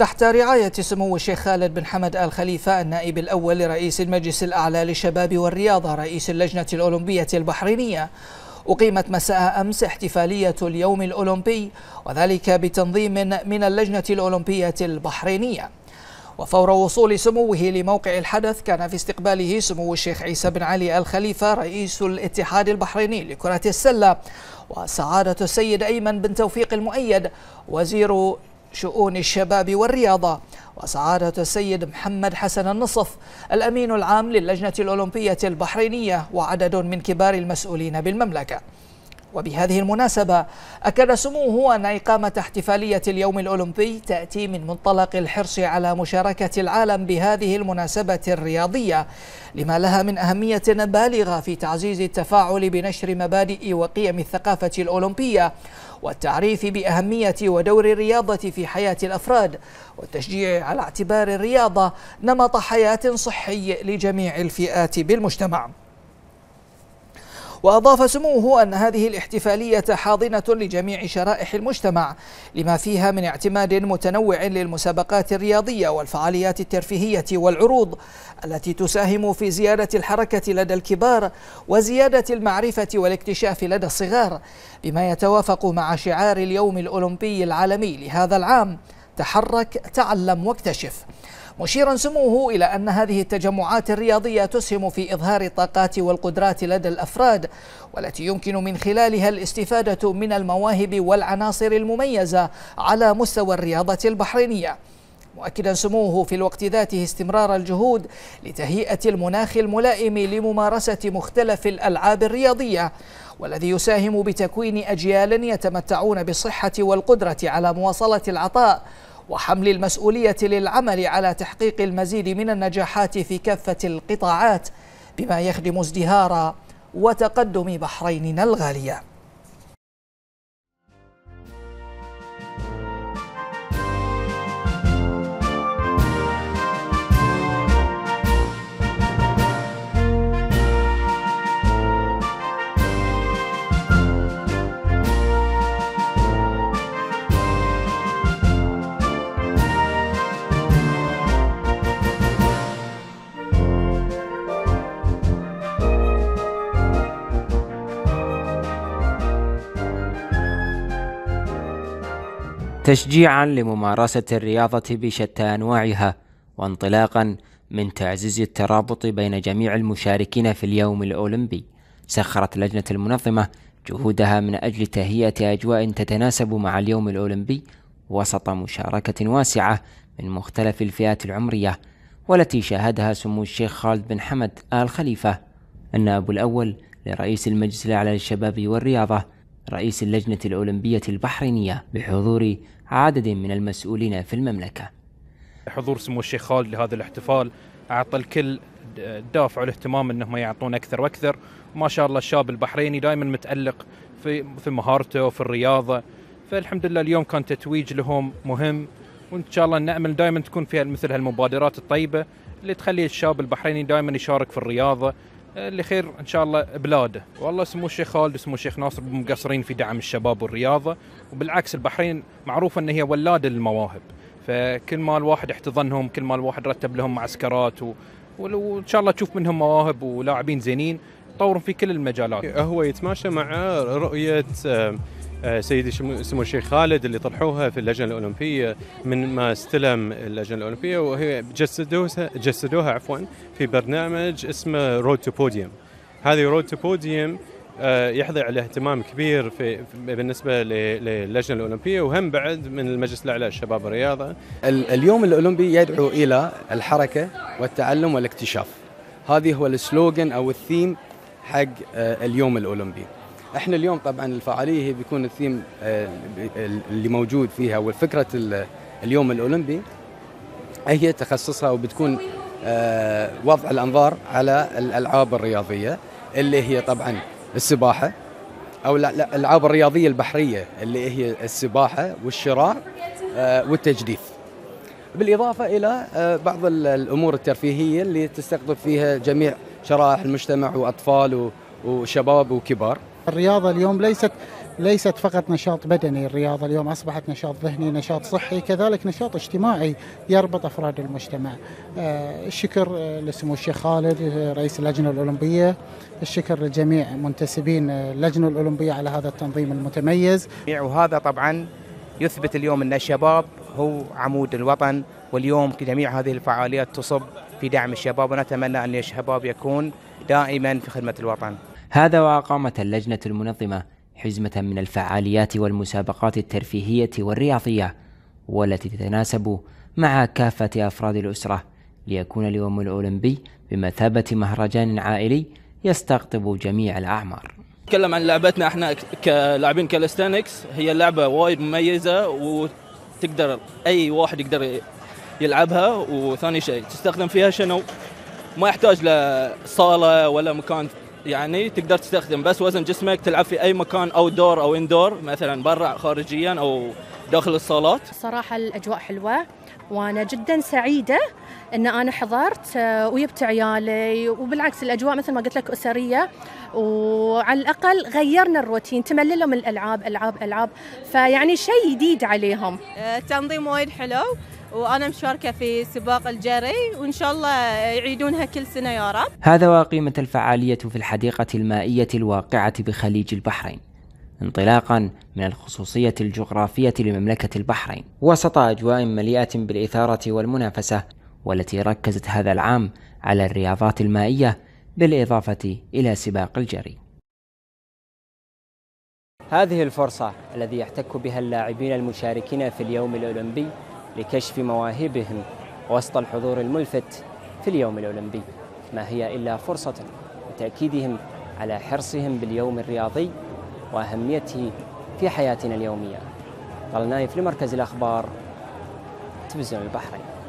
تحت رعاية سمو الشيخ خالد بن حمد آل خليفة النائب الأول لرئيس المجلس الأعلى للشباب والرياضة رئيس اللجنة الأولمبية البحرينية أقيمت مساء أمس احتفالية اليوم الأولمبي وذلك بتنظيم من اللجنة الأولمبية البحرينية وفور وصول سموه لموقع الحدث كان في استقباله سمو الشيخ عيسى بن علي الخليفة رئيس الاتحاد البحريني لكرة السلة وسعادة السيد أيمن بن توفيق المؤيد وزير شؤون الشباب والرياضة وسعادة السيد محمد حسن النصف الأمين العام للجنة الأولمبية البحرينية وعدد من كبار المسؤولين بالمملكة وبهذه المناسبة أكد سموه أن إقامة احتفالية اليوم الأولمبي تأتي من منطلق الحرص على مشاركة العالم بهذه المناسبة الرياضية لما لها من أهمية بالغة في تعزيز التفاعل بنشر مبادئ وقيم الثقافة الأولمبية والتعريف بأهمية ودور الرياضة في حياة الأفراد والتشجيع على اعتبار الرياضة نمط حياة صحي لجميع الفئات بالمجتمع وأضاف سموه أن هذه الاحتفالية حاضنة لجميع شرائح المجتمع لما فيها من اعتماد متنوع للمسابقات الرياضية والفعاليات الترفيهية والعروض التي تساهم في زيادة الحركة لدى الكبار وزيادة المعرفة والاكتشاف لدى الصغار بما يتوافق مع شعار اليوم الأولمبي العالمي لهذا العام تحرك تعلم واكتشف مشيرا سموه إلى أن هذه التجمعات الرياضية تسهم في إظهار الطاقات والقدرات لدى الأفراد والتي يمكن من خلالها الاستفادة من المواهب والعناصر المميزة على مستوى الرياضة البحرينية مؤكدا سموه في الوقت ذاته استمرار الجهود لتهيئة المناخ الملائم لممارسة مختلف الألعاب الرياضية والذي يساهم بتكوين أجيال يتمتعون بالصحة والقدرة على مواصلة العطاء وحمل المسؤولية للعمل على تحقيق المزيد من النجاحات في كافة القطاعات بما يخدم ازدهار وتقدم بحريننا الغاليه تشجيعا لممارسة الرياضة بشتى أنواعها وانطلاقا من تعزيز الترابط بين جميع المشاركين في اليوم الأولمبي سخرت لجنة المنظمة جهودها من أجل تهيئة أجواء تتناسب مع اليوم الأولمبي وسط مشاركة واسعة من مختلف الفئات العمرية والتي شاهدها سمو الشيخ خالد بن حمد آل خليفة النائب الأول لرئيس المجلس الأعلى للشباب والرياضة رئيس اللجنة الأولمبية البحرينية بحضور عدد من المسؤولين في المملكة حضور سمو الشيخ خالد لهذا الاحتفال أعطى الكل دافع والاهتمام انهم يعطون اكثر واكثر ما شاء الله الشاب البحريني دائما متالق في في مهارته وفي الرياضه فالحمد لله اليوم كان تتويج لهم مهم وان شاء الله نامل دائما تكون فيها مثل هالمبادرات الطيبه اللي تخلي الشاب البحريني دائما يشارك في الرياضه اللي خير ان شاء الله بلاده والله سمو الشيخ خالد وسمو الشيخ ناصر مقصرين في دعم الشباب والرياضه وبالعكس البحرين معروفه ان هي ولاده للمواهب فكل ما الواحد احتضنهم كل ما الواحد رتب لهم معسكرات و... وان شاء الله تشوف منهم مواهب ولاعبين زينين يتطورون في كل المجالات هو يتماشى مع رؤيه آه، آه، سيدي سمو الشيخ خالد اللي طرحوها في اللجنه الاولمبيه من ما استلم اللجنه الاولمبيه وهي جسدوها جسدوها عفوا في برنامج اسمه رود تو بوديوم. هذه رود تو بوديوم يحظى على اهتمام كبير في بالنسبه للجنه الاولمبيه وهم بعد من المجلس الاعلى للشباب والرياضه. اليوم الاولمبي يدعو الى الحركه والتعلم والاكتشاف. هذه هو السلوغن او الثيم حق آه، اليوم الاولمبي. احنا اليوم طبعا الفعاليه هي بيكون الثيم آه، اللي موجود فيها والفكره اليوم الاولمبي هي تخصصها وبتكون آه، وضع الانظار على الالعاب الرياضيه اللي هي طبعا السباحه او الالعاب الرياضيه البحريه اللي هي السباحه والشراع آه، والتجديف بالاضافه الى بعض الامور الترفيهيه اللي تستقطب فيها جميع شرائح المجتمع واطفال وشباب وكبار الرياضة اليوم ليست ليست فقط نشاط بدني الرياضة اليوم أصبحت نشاط ذهني نشاط صحي كذلك نشاط اجتماعي يربط أفراد المجتمع آه، الشكر آه، لسمو الشيخ خالد آه، رئيس اللجنة الأولمبية الشكر لجميع منتسبين اللجنة الأولمبية على هذا التنظيم المتميز وهذا طبعا يثبت اليوم أن الشباب هو عمود الوطن واليوم جميع هذه الفعاليات تصب في دعم الشباب ونتمنى أن الشباب يكون دائما في خدمة الوطن هذا وأقامت اللجنة المنظمة حزمة من الفعاليات والمسابقات الترفيهية والرياضية والتي تتناسب مع كافة أفراد الأسرة ليكون اليوم الأولمبي بمثابة مهرجان عائلي يستقطب جميع الأعمار نتكلم عن لعبتنا احنا كلاعبين كالستانكس هي لعبة وايد مميزة وتقدر أي واحد يقدر يلعبها وثاني شيء تستخدم فيها شنو ما يحتاج لصالة ولا مكان يعني تقدر تستخدم بس وزن جسمك تلعب في اي مكان او دور او اندور مثلا برا خارجيا او داخل الصالات صراحه الاجواء حلوه وانا جدا سعيده ان انا حضرت آه، وجبت عيالي وبالعكس الاجواء مثل ما قلت لك اسريه وعلى الاقل غيرنا الروتين تمللهم الالعاب العاب العاب فيعني شيء جديد عليهم آه، تنظيم وايد حلو وانا مشاركه في سباق الجري وان شاء الله يعيدونها كل سنه يا رب. هذا وقيمه الفعاليه في الحديقه المائيه الواقعه بخليج البحرين. انطلاقا من الخصوصية الجغرافية لمملكة البحرين وسط أجواء مليئة بالإثارة والمنافسة والتي ركزت هذا العام على الرياضات المائية بالإضافة إلى سباق الجري هذه الفرصة الذي يحتك بها اللاعبين المشاركين في اليوم الأولمبي لكشف مواهبهم وسط الحضور الملفت في اليوم الأولمبي ما هي إلا فرصة لتأكيدهم على حرصهم باليوم الرياضي وأهميته في حياتنا اليومية طلنايف نايف لمركز الأخبار تلفزيون البحرين